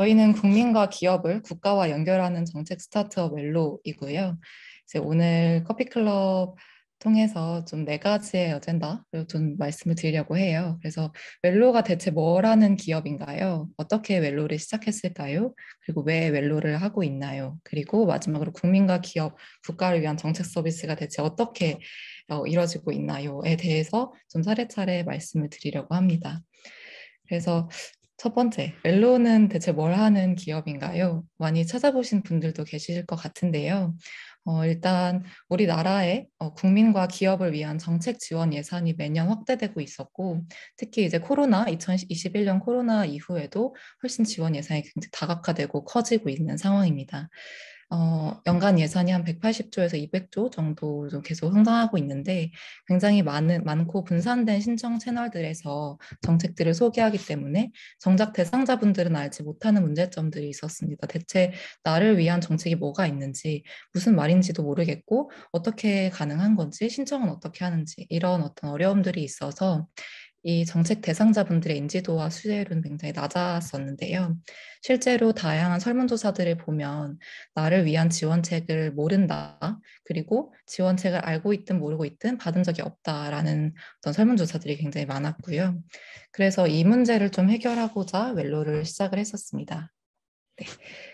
저희는 국민과 기업을 국가와 연결하는 정책 스타트업 웰로이고요. 이제 오늘 커피클럽 통해서 좀 네 가지의 어젠다를 좀 말씀을 드리려고 해요. 그래서 웰로가 대체 뭐라는 기업인가요? 어떻게 웰로를 시작했을까요? 그리고 왜 웰로를 하고 있나요? 그리고 마지막으로 국민과 기업, 국가를 위한 정책 서비스가 대체 어떻게 어, 이루어지고 있나요?에 대해서 좀 차례차례 말씀을 드리려고 합니다. 그래서 첫 번째, 멜로는 대체 뭘 하는 기업인가요? 많이 찾아보신 분들도 계실 것 같은데요. 어, 일단 우리나라의 어, 국민과 기업을 위한 정책 지원 예산이 매년 확대되고 있었고 특히 이제 코로나 2021년 코로나 이후에도 훨씬 지원 예산이 굉장히 다각화되고 커지고 있는 상황입니다. 어, 연간 예산이 한 180조에서 200조 정도 계속 성장하고 있는데 굉장히 많은 많고 분산된 신청 채널들에서 정책들을 소개하기 때문에 정작 대상자분들은 알지 못하는 문제점들이 있었습니다. 대체 나를 위한 정책이 뭐가 있는지 무슨 말인지도 모르겠고 어떻게 가능한 건지 신청은 어떻게 하는지 이런 어떤 어려움들이 있어서 이 정책 대상자분들의 인지도와 수혜율은 굉장히 낮았었는데요. 실제로 다양한 설문조사들을 보면 나를 위한 지원책을 모른다, 그리고 지원책을 알고 있든 모르고 있든 받은 적이 없다라는 어떤 설문조사들이 굉장히 많았고요. 그래서 이 문제를 좀 해결하고자 웰로를 시작을 했었습니다. 네.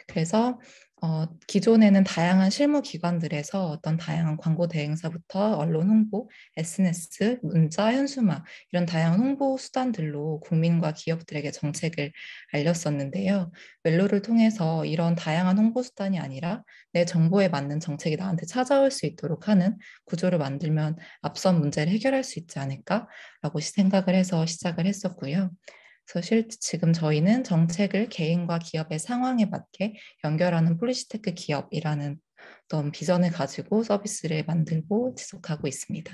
그래서 어, 기존에는 다양한 실무 기관들에서 어떤 다양한 광고 대행사부터 언론 홍보, SNS, 문자, 현수막 이런 다양한 홍보 수단들로 국민과 기업들에게 정책을 알렸었는데요. 멜로를 통해서 이런 다양한 홍보 수단이 아니라 내 정보에 맞는 정책이 나한테 찾아올 수 있도록 하는 구조를 만들면 앞선 문제를 해결할 수 있지 않을까라고 생각을 해서 시작을 했었고요. 그래서 실 지금 저희는 정책을 개인과 기업의 상황에 맞게 연결하는 폴리시테크 기업이라는 어떤 비전을 가지고 서비스를 만들고 지속하고 있습니다.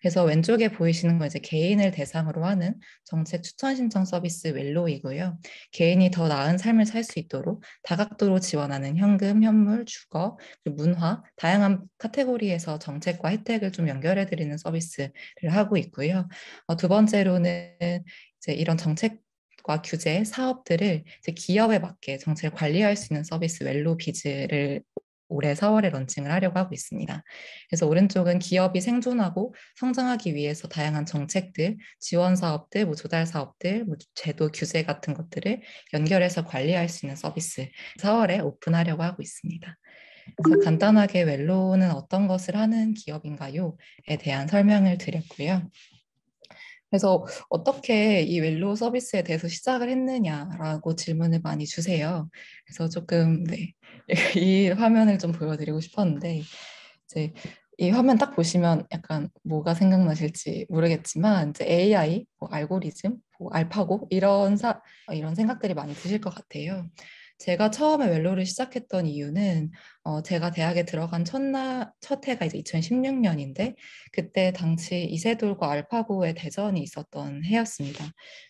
그래서 왼쪽에 보이시는 건 이제 개인을 대상으로 하는 정책 추천 신청 서비스 웰로이고요. 개인이 더 나은 삶을 살 수 있도록 다각도로 지원하는 현금, 현물, 주거, 문화, 다양한 카테고리에서 정책과 혜택을 좀 연결해 드리는 서비스를 하고 있고요. 어, 두 번째로는 이제 이런 정책 과 규제, 사업들을 기업에 맞게 정책을 관리할 수 있는 서비스 웰로비즈를 올해 4월에 런칭을 하려고 하고 있습니다. 그래서 오른쪽은 기업이 생존하고 성장하기 위해서 다양한 정책들, 지원 사업들, 뭐 조달 사업들, 뭐 제도 규제 같은 것들을 연결해서 관리할 수 있는 서비스 4월에 오픈하려고 하고 있습니다. 그래서 간단하게 웰로는 어떤 것을 하는 기업인가요에 대한 설명을 드렸고요. 그래서 어떻게 이 웰로 서비스에 대해서 시작을 했느냐라고 질문을 많이 주세요. 그래서 조금 네, 이 화면을 좀 보여드리고 싶었는데 이제 이 화면 딱 보시면 약간 뭐가 생각나실지 모르겠지만 이제 AI, 뭐 알고리즘, 뭐 알파고 이런 사 이런 생각들이 많이 드실 것 같아요. 제가 처음에 멜로를 시작했던 이유는 어, 제가 대학에 들어간 첫날첫 해가 이제 2016년인데 그때 당시 이세돌과 알파고의 대전이 있었던 해였습니다.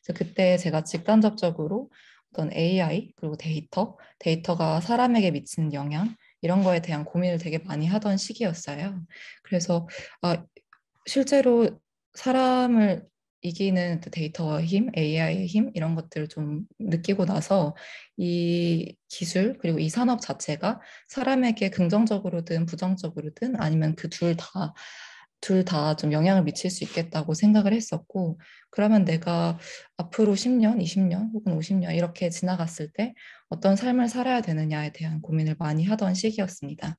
그래서 그때 제가 직간접적으로 어떤 AI 그리고 데이터, 데이터가 사람에게 미치는 영향 이런 거에 대한 고민을 되게 많이 하던 시기였어요. 그래서 아, 실제로 사람을 이기는 데이터의 힘, AI의 힘 이런 것들을 좀 느끼고 나서 이 기술 그리고 이 산업 자체가 사람에게 긍정적으로든 부정적으로든 아니면 그 둘 다 둘 다 좀 영향을 미칠 수 있겠다고 생각을 했었고 그러면 내가 앞으로 10년, 20년 혹은 50년 이렇게 지나갔을 때 어떤 삶을 살아야 되느냐에 대한 고민을 많이 하던 시기였습니다.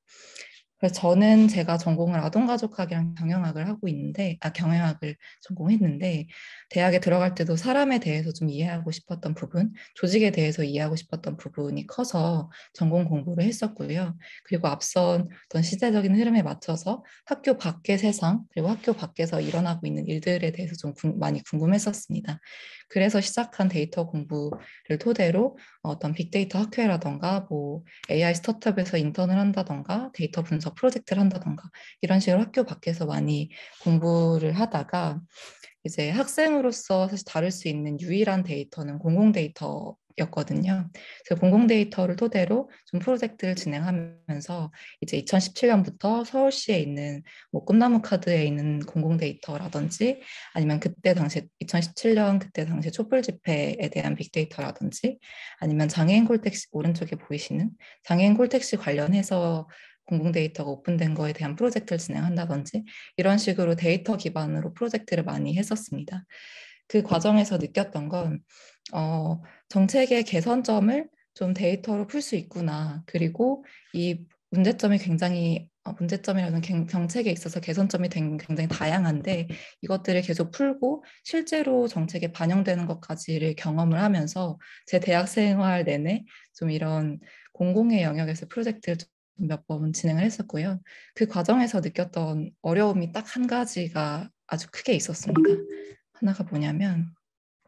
그래서 저는 제가 전공을 아동가족학이랑 경영학을 하고 있는데, 아, 경영학을 전공했는데, 대학에 들어갈 때도 사람에 대해서 좀 이해하고 싶었던 부분, 조직에 대해서 이해하고 싶었던 부분이 커서 전공 공부를 했었고요. 그리고 앞선 어떤 시대적인 흐름에 맞춰서 학교 밖의 세상, 그리고 학교 밖에서 일어나고 있는 일들에 대해서 좀 궁, 많이 궁금했었습니다. 그래서 시작한 데이터 공부를 토대로 어떤 빅데이터 학회라던가 뭐 AI 스타트업에서 인턴을 한다던가 데이터 분석 프로젝트를 한다던가 이런 식으로 학교 밖에서 많이 공부를 하다가 이제 학생으로서 사실 다룰 수 있는 유일한 데이터는 공공 데이터 였거든요. 그래서 공공 데이터를 토대로 좀 프로젝트를 진행하면서 이제 2017년부터 서울시에 있는 뭐 꿈나무 카드에 있는 공공 데이터라든지 아니면 그때 당시 2017년 그때 당시 촛불 집회에 대한 빅데이터라든지 아니면 장애인 콜택시 오른쪽에 보이시는 장애인 콜택시 관련해서 공공 데이터가 오픈된 거에 대한 프로젝트를 진행한다든지 이런 식으로 데이터 기반으로 프로젝트를 많이 했었습니다. 그 과정에서 느꼈던 건 어, 정책의 개선점을 좀 데이터로 풀 수 있구나. 그리고 이 문제점이 굉장히 어, 문제점이라는 정책에 있어서 개선점이 된 굉장히 다양한데 이것들을 계속 풀고 실제로 정책에 반영되는 것까지를 경험을 하면서 제 대학 생활 내내 좀 이런 공공의 영역에서 프로젝트를 몇 번 진행을 했었고요. 그 과정에서 느꼈던 어려움이 딱 한 가지가 아주 크게 있었습니다. 하나가 뭐냐면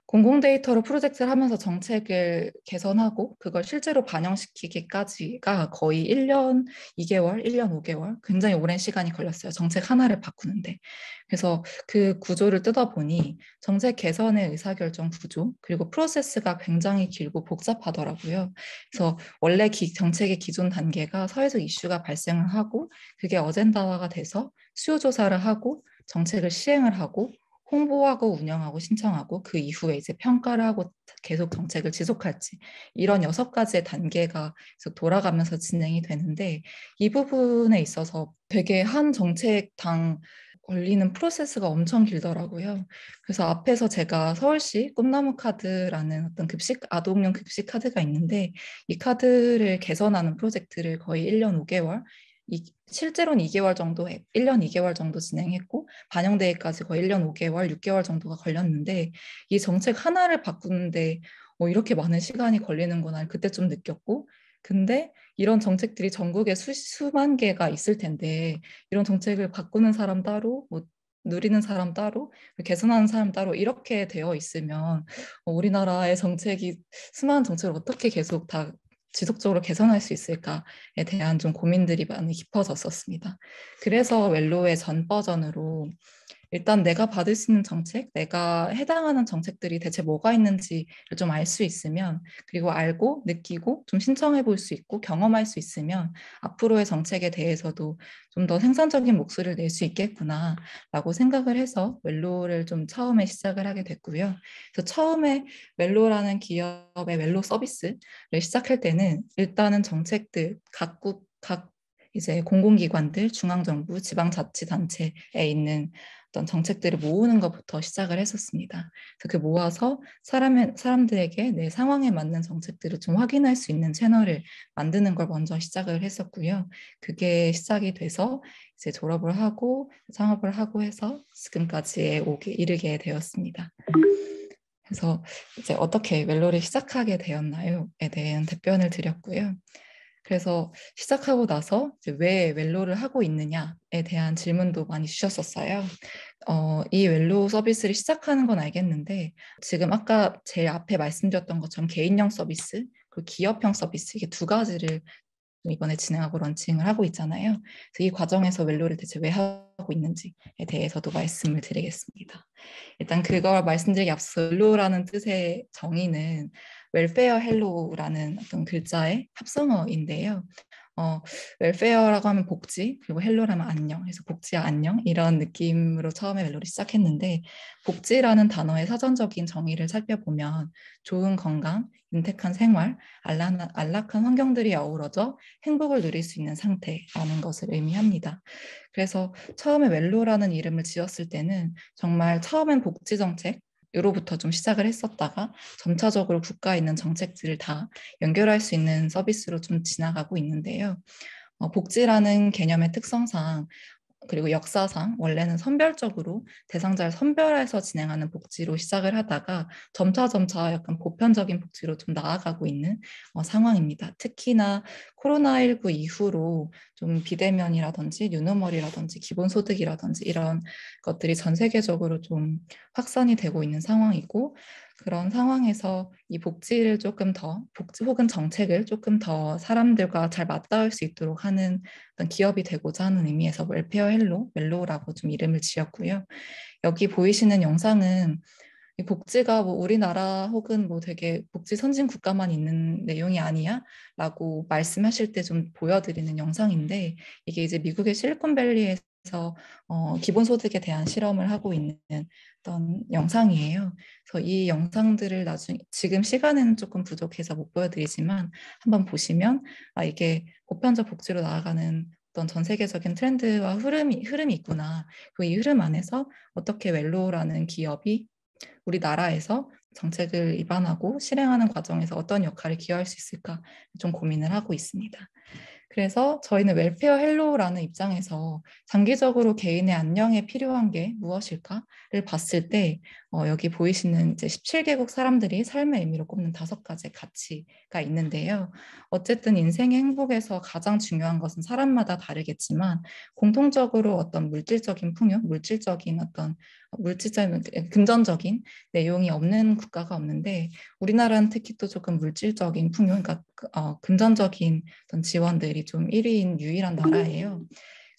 공공 데이터로 프로젝트를 하면서 정책을 개선하고 그걸 실제로 반영시키기까지가 거의 1년 2개월, 1년 5개월 굉장히 오랜 시간이 걸렸어요. 정책 하나를 바꾸는데. 그래서 그 구조를 뜯어보니 정책 개선의 의사결정 구조 그리고 프로세스가 굉장히 길고 복잡하더라고요. 그래서 원래 기, 정책의 기존 단계가 사회적 이슈가 발생을 하고 그게 어젠다화가 돼서 수요 조사를 하고 정책을 시행을 하고 홍보하고 운영하고 신청하고 그 이후에 이제 평가를 하고 계속 정책을 지속할지 이런 여섯 가지의 단계가 계속 돌아가면서 진행이 되는데 이 부분에 있어서 되게 한 정책당 걸리는 프로세스가 엄청 길더라고요. 그래서 앞에서 제가 서울시 꿈나무 카드라는 어떤 급식 아동용 급식 카드가 있는데 이 카드를 개선하는 프로젝트를 거의 1년 5개월 이, 실제로는 2개월 정도, 1년 2개월 정도 진행했고 반영대회까지 거의 1년 5개월, 6개월 정도가 걸렸는데 이 정책 하나를 바꾸는데 어, 이렇게 많은 시간이 걸리는 구나 그때 좀 느꼈고 근데 이런 정책들이 전국에 수, 수만 개가 있을 텐데 이런 정책을 바꾸는 사람 따로 뭐 누리는 사람 따로 개선하는 사람 따로 이렇게 되어 있으면 어, 우리나라의 정책이 수많은 정책을 어떻게 계속 다 지속적으로 개선할 수 있을까에 대한 좀 고민들이 많이 깊어졌었습니다. 그래서 웰로의 전 버전으로 일단 내가 받을 수 있는 정책, 내가 해당하는 정책들이 대체 뭐가 있는지를 좀 알 수 있으면, 그리고 알고 느끼고 좀 신청해 볼 수 있고 경험할 수 있으면 앞으로의 정책에 대해서도 좀 더 생산적인 목소리를 낼 수 있겠구나라고 생각을 해서 멜로를좀 처음에 시작을 하게 됐고요. 그래서 처음에 멜로라는 기업의 멜로 서비스를 시작할 때는 일단은 정책들 각국 각 이제 공공기관들, 중앙정부, 지방자치단체에 있는 어떤 정책들을 모으는 것부터 시작을 했었습니다. 그래서 그 모아서 사람 사람들에게 내 상황에 맞는 정책들을 좀 확인할 수 있는 채널을 만드는 걸 먼저 시작을 했었고요. 그게 시작이 돼서 이제 졸업을 하고 창업을 하고 해서 지금까지에 오게 이르게 되었습니다. 그래서 이제 어떻게 멜로를 시작하게 되었나요에 대한 답변을 드렸고요. 그래서 시작하고 나서 왜 웰로를 하고 있느냐에 대한 질문도 많이 주셨었어요. 어, 이 웰로 서비스를 시작하는 건 알겠는데 지금 아까 제일 앞에 말씀드렸던 것처럼 개인형 서비스 그리고 기업형 서비스 이게 두 가지를 이번에 진행하고 런칭을 하고 있잖아요. 그래서 이 과정에서 웰로를 대체 왜 하고 있는지에 대해서도 말씀을 드리겠습니다. 일단 그걸 말씀드리기 앞서 웰로라는 뜻의 정의는 웰페어 헬로우라는 어떤 글자의 합성어인데요. 어, 웰페어라고 하면 복지, 그리고 헬로라면 안녕, 그래서 복지야 안녕 이런 느낌으로 처음에 멜로를 시작했는데 복지라는 단어의 사전적인 정의를 살펴보면 좋은 건강, 윤택한 생활, 안락한 안락한 환경들이 어우러져 행복을 누릴 수 있는 상태라는 것을 의미합니다. 그래서 처음에 멜로라는 이름을 지었을 때는 정말 처음엔 복지 정책, 요로부터 좀 시작을 했었다가 점차적으로 국가에 있는 정책들을 다 연결할 수 있는 서비스로 좀 지나가고 있는데요. 어, 복지라는 개념의 특성상 그리고 역사상 원래는 선별적으로 대상자를 선별해서 진행하는 복지로 시작을 하다가 점차 점차 약간 보편적인 복지로 좀 나아가고 있는 어, 상황입니다. 특히나 코로나19 이후로 좀 비대면이라든지 유노멀이라든지 기본소득이라든지 이런 것들이 전 세계적으로 좀 확산이 되고 있는 상황이고 그런 상황에서 이 복지를 조금 더 복지 혹은 정책을 조금 더 사람들과 잘 맞닿을 수 있도록 하는 어떤 기업이 되고자 하는 의미에서 웰페어 헬로 멜로라고좀 이름을 지었고요. 여기 보이시는 영상은 이 복지가 뭐 우리나라 혹은 뭐 되게 복지 선진 국가만 있는 내용이 아니야라고 말씀하실 때 좀 보여드리는 영상인데 이게 이제 미국의 실리콘밸리에서 그래서 어, 기본소득에 대한 실험을 하고 있는 어떤 영상이에요. 그래서 이 영상들을 나중에 지금 시간은 조금 부족해서 못 보여드리지만 한번 보시면 아 이게 보편적 복지로 나아가는 어떤 전 세계적인 트렌드와 흐름이 흐름이 있구나. 그이 흐름 안에서 어떻게 웰로라는 우 기업이 우리나라에서 정책을 입안하고 실행하는 과정에서 어떤 역할을 기여할 수 있을까 좀 고민을 하고 있습니다. 그래서 저희는 웰페어 헬로우라는 입장에서 장기적으로 개인의 안녕에 필요한 게 무엇일까를 봤을 때 어, 여기 보이시는 이제 17개국 사람들이 삶의 의미로 꼽는 다섯 가지 가치가 있는데요. 어쨌든 인생의 행복에서 가장 중요한 것은 사람마다 다르겠지만 공통적으로 어떤 물질적인 풍요, 물질적인 어떤 물질적인 금전적인 내용이 없는 국가가 없는데 우리나라는 특히 또 조금 물질적인 풍요, 그러니까 그, 어, 금전적인 어떤 지원들이 좀 1위인 유일한 나라예요.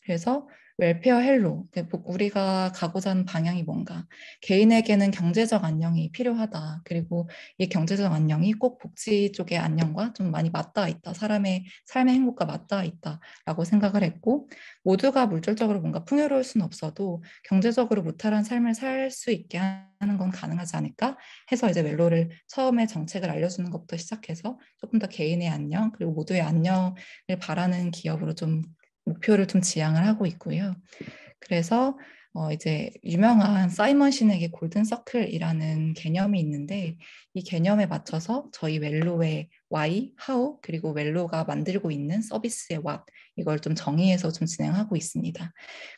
그래서 웰페어 헬로, 네, 우리가 가고자 하는 방향이 뭔가, 개인에게는 경제적 안녕이 필요하다. 그리고 이 경제적 안녕이 꼭 복지 쪽의 안녕과 좀 많이 맞닿아 있다. 사람의 삶의 행복과 맞닿아 있다라고 생각을 했고, 모두가 물질적으로 뭔가 풍요로울 수는 없어도 경제적으로 무탈한 삶을 살 수 있게 하는 건 가능하지 않을까 해서 이제 멜로를 처음에 정책을 알려주는 것부터 시작해서 조금 더 개인의 안녕 그리고 모두의 안녕을 바라는 기업으로 좀 목표를 좀 지향을 하고 있고요. 그래서 어 이제 유명한 사이먼 신에게 골든 서클이라는 개념이 있는데 이 개념에 맞춰서 저희 웰로의 why, how, 그리고 w 로가 만들고 있는 서비스의 what 이걸 좀 정의해서 좀 진행하고 있습니다.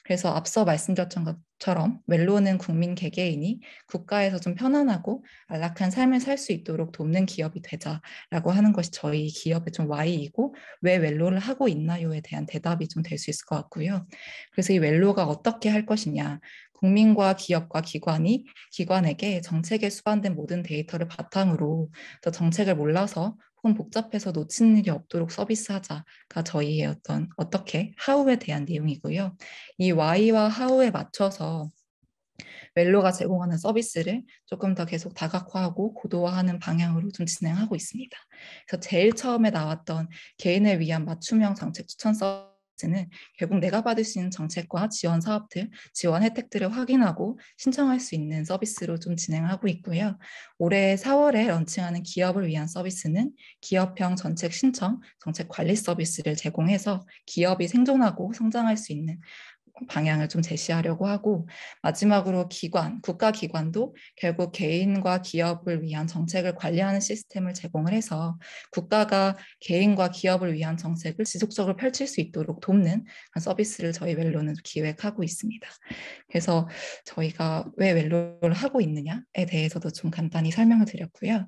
그래서 앞서 말씀드렸던 것처럼 웰로는 국민 개개인이 국가에서 좀 편안하고 안락한 삶을 살 수 있도록 돕는 기업이 되자라고 하는 것이 저희 기업의 좀 why이고 왜 웰로를 하고 있나요에 대한 대답이 좀 될 수 있을 것 같고요. 그래서 이 웰로가 어떻게 할 것이냐, 국민과 기업과 기관이 기관에게 정책에 수반된 모든 데이터를 바탕으로 또 정책을 몰라서 혹은 복잡해서 놓친 일이 없도록 서비스하자가 저희의 어떤 어떻게 하우에 대한 내용이고요. 이 why와 how에 맞춰서 웰로가 제공하는 서비스를 조금 더 계속 다각화하고 고도화하는 방향으로 좀 진행하고 있습니다. 그래서 제일 처음에 나왔던 개인을 위한 맞춤형 정책 추천 서는 결국 내가 받을 수 있는 정책과 지원 사업들, 지원 혜택들을 확인하고 신청할 수 있는 서비스로 좀 진행하고 있고요. 올해 4월에 런칭하는 기업을 위한 서비스는 기업형 정책 신청, 정책 관리 서비스를 제공해서 기업이 생존하고 성장할 수 있는 방향을 좀 제시하려고 하고 마지막으로 기관, 국가기관도 결국 개인과 기업을 위한 정책을 관리하는 시스템을 제공을 해서 국가가 개인과 기업을 위한 정책을 지속적으로 펼칠 수 있도록 돕는 서비스를 저희 웰로는 기획하고 있습니다. 그래서 저희가 왜 웰로를 하고 있느냐에 대해서도 좀 간단히 설명을 드렸고요.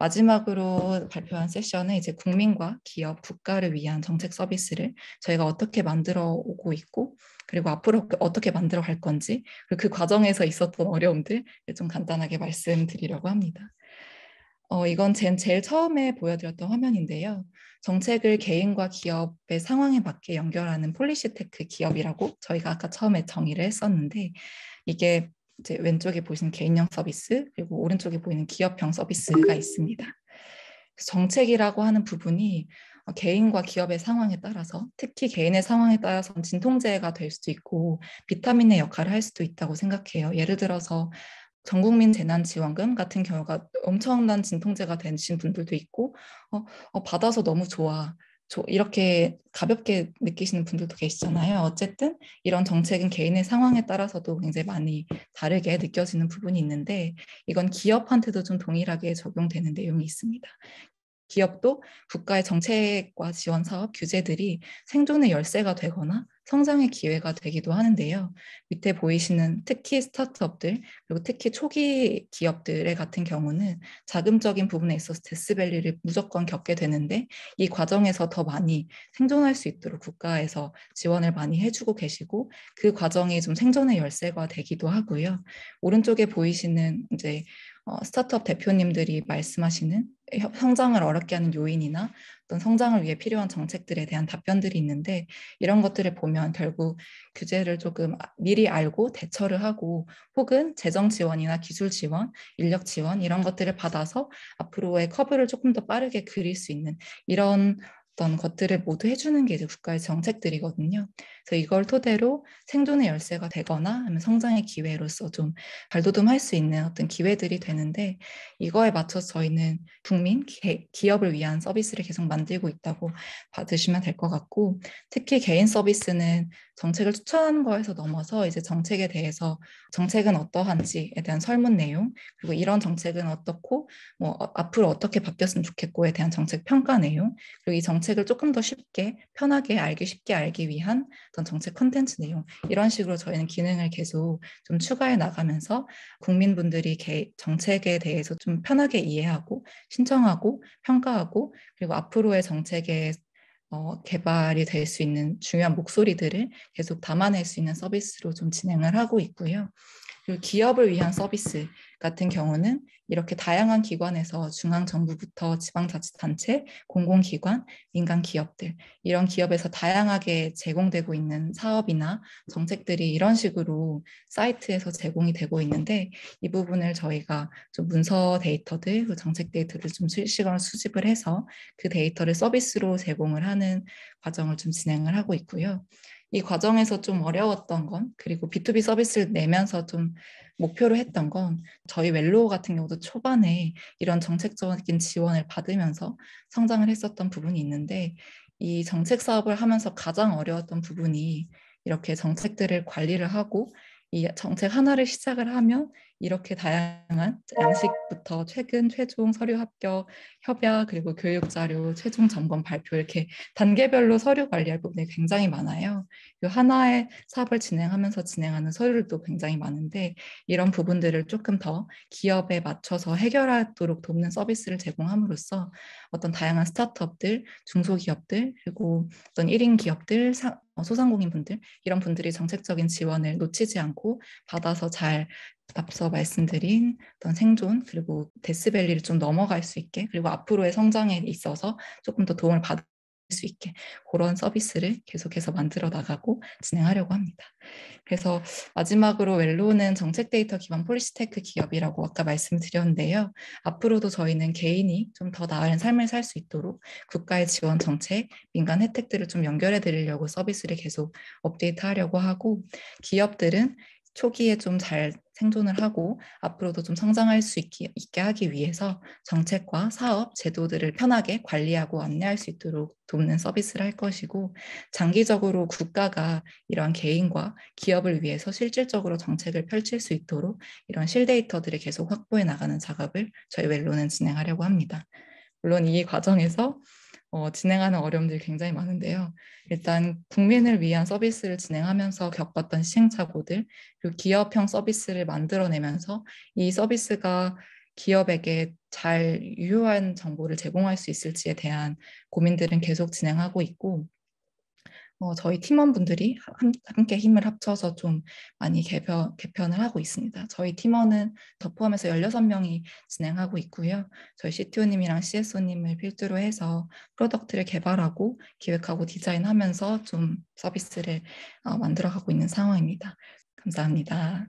마지막으로 발표한 세션은 이제 국민과 기업, 국가를 위한 정책 서비스를 저희가 어떻게 만들어 오고 있고 그리고 앞으로 그 어떻게 만들어 갈 건지 그리고 그 과정에서 있었던 어려움들 예, 좀 간단하게 말씀드리려고 합니다. 어, 이건 제, 제일 처음에 보여드렸던 화면인데요. 정책을 개인과 기업의 상황에 맞게 연결하는 폴리시테크 기업이라고 저희가 아까 처음에 정의를 했었는데 이게 이제 왼쪽에 보이는 개인형 서비스 그리고 오른쪽에 보이는 기업형 서비스가 있습니다. 정책이라고 하는 부분이 개인과 기업의 상황에 따라서 특히 개인의 상황에 따라서 진통제가 될 수도 있고 비타민의 역할을 할 수도 있다고 생각해요. 예를 들어서 전국민 재난지원금 같은 경우가 엄청난 진통제가 되신 분들도 있고 어, 어, 받아서 너무 좋아 이렇게 가볍게 느끼시는 분들도 계시잖아요. 어쨌든 이런 정책은 개인의 상황에 따라서도 굉장히 많이 다르게 느껴지는 부분이 있는데 이건 기업한테도 좀 동일하게 적용되는 내용이 있습니다. 기업도 국가의 정책과 지원 사업 규제들이 생존의 열쇠가 되거나 성장의 기회가 되기도 하는데요. 밑에 보이시는 특히 스타트업들 그리고 특히 초기 기업들의 같은 경우는 자금적인 부분에 있어서 데스밸리를 무조건 겪게 되는데 이 과정에서 더 많이 생존할 수 있도록 국가에서 지원을 많이 해주고 계시고 그 과정이 좀 생존의 열쇠가 되기도 하고요. 오른쪽에 보이시는 이제 어, 스타트업 대표님들이 말씀하시는 성장을 어렵게 하는 요인이나 어떤 성장을 위해 필요한 정책들에 대한 답변들이 있는데 이런 것들을 보면 결국 규제를 조금 아, 미리 알고 대처를 하고 혹은 재정 지원이나 기술 지원, 인력 지원 이런 것들을 받아서 앞으로의 커브를 조금 더 빠르게 그릴 수 있는 이런 어떤 것들을 모두 해주는 게 이제 국가의 정책들이거든요. 그래서 이걸 토대로 생존의 열쇠가 되거나 아니면 성장의 기회로서 좀 발돋움할 수 있는 어떤 기회들이 되는데 이거에 맞춰서 저희는 국민, 개, 기업을 위한 서비스를 계속 만들고 있다고 받으시면 될 것 같고 특히 개인 서비스는 정책을 추천하는 거에서 넘어서 이제 정책에 대해서 정책은 어떠한지에 대한 설문 내용 그리고 이런 정책은 어떻고 뭐 어, 앞으로 어떻게 바뀌었으면 좋겠고에 대한 정책 평가 내용 그리고 이 정책을 조금 더 쉽게 편하게 알기 쉽게 알기 위한 어떤 정책 컨텐츠 내용 이런 식으로 저희는 기능을 계속 좀 추가해 나가면서 국민분들이 개, 정책에 대해서 좀 편하게 이해하고 신청하고 평가하고 그리고 앞으로의 정책에 어, 개발이 될 수 있는 중요한 목소리들을 계속 담아낼 수 있는 서비스로 좀 진행을 하고 있고요. 그리고 기업을 위한 서비스, 같은 경우는 이렇게 다양한 기관에서 중앙정부부터 지방자치단체, 공공기관, 민간기업들 이런 기업에서 다양하게 제공되고 있는 사업이나 정책들이 이런 식으로 사이트에서 제공이 되고 있는데 이 부분을 저희가 좀 문서 데이터들, 그 정책 데이터를 좀 실시간으로 수집을 해서 그 데이터를 서비스로 제공을 하는 과정을 좀 진행을 하고 있고요. 이 과정에서 좀 어려웠던 건 그리고 B2B 서비스를 내면서 좀 목표로 했던 건 저희 웰로우 같은 경우도 초반에 이런 정책적인 지원을 받으면서 성장을 했었던 부분이 있는데 이 정책 사업을 하면서 가장 어려웠던 부분이 이렇게 정책들을 관리를 하고 이 정책 하나를 시작을 하면 이렇게 다양한 양식부터 최근 최종 서류 합격, 협약, 그리고 교육 자료, 최종 점검 발표 이렇게 단계별로 서류 관리할 부분이 굉장히 많아요. 이 하나의 사업을 진행하면서 진행하는 서류도 굉장히 많은데 이런 부분들을 조금 더 기업에 맞춰서 해결하도록 돕는 서비스를 제공함으로써 어떤 다양한 스타트업들, 중소기업들, 그리고 어떤 1인 기업들, 어, 소상공인분들 이런 분들이 정책적인 지원을 놓치지 않고 받아서 잘 앞서 말씀드린 어떤 생존 그리고 데스밸리를 좀 넘어갈 수 있게 그리고 앞으로의 성장에 있어서 조금 더 도움을 받을 수 있게 그런 서비스를 계속해서 만들어 나가고 진행하려고 합니다. 그래서 마지막으로 웰로는 정책 데이터 기반 폴리시테크 기업이라고 아까 말씀드렸는데요. 앞으로도 저희는 개인이 좀 더 나은 삶을 살 수 있도록 국가의 지원 정책, 민간 혜택들을 좀 연결해 드리려고 서비스를 계속 업데이트하려고 하고 기업들은 초기에 좀잘 생존을 하고 앞으로도 좀 성장할 수 있기, 있게 하기 위해서 정책과 사업, 제도들을 편하게 관리하고 안내할 수 있도록 돕는 서비스를 할 것이고 장기적으로 국가가 이러한 개인과 기업을 위해서 실질적으로 정책을 펼칠 수 있도록 이런 실데이터들을 계속 확보해 나가는 작업을 저희 웰로는 진행하려고 합니다. 물론 이 과정에서 어, 진행하는 어려움들이 굉장히 많은데요. 일단 국민을 위한 서비스를 진행하면서 겪었던 시행착오들, 그리고 기업형 서비스를 만들어내면서 이 서비스가 기업에게 잘 유효한 정보를 제공할 수 있을지에 대한 고민들은 계속 진행하고 있고 어, 저희 팀원분들이 함, 께 힘을 합쳐서 좀 많이 개편, 개편을 하고 있습니다. 저희 팀원은 더 포함해서 16명이 진행하고 있고요. 저희 CTO님이랑 CSO님을 필두로 해서 프로덕트를 개발하고 기획하고 디자인하면서 좀 서비스를 어, 만들어가고 있는 상황입니다. 감사합니다.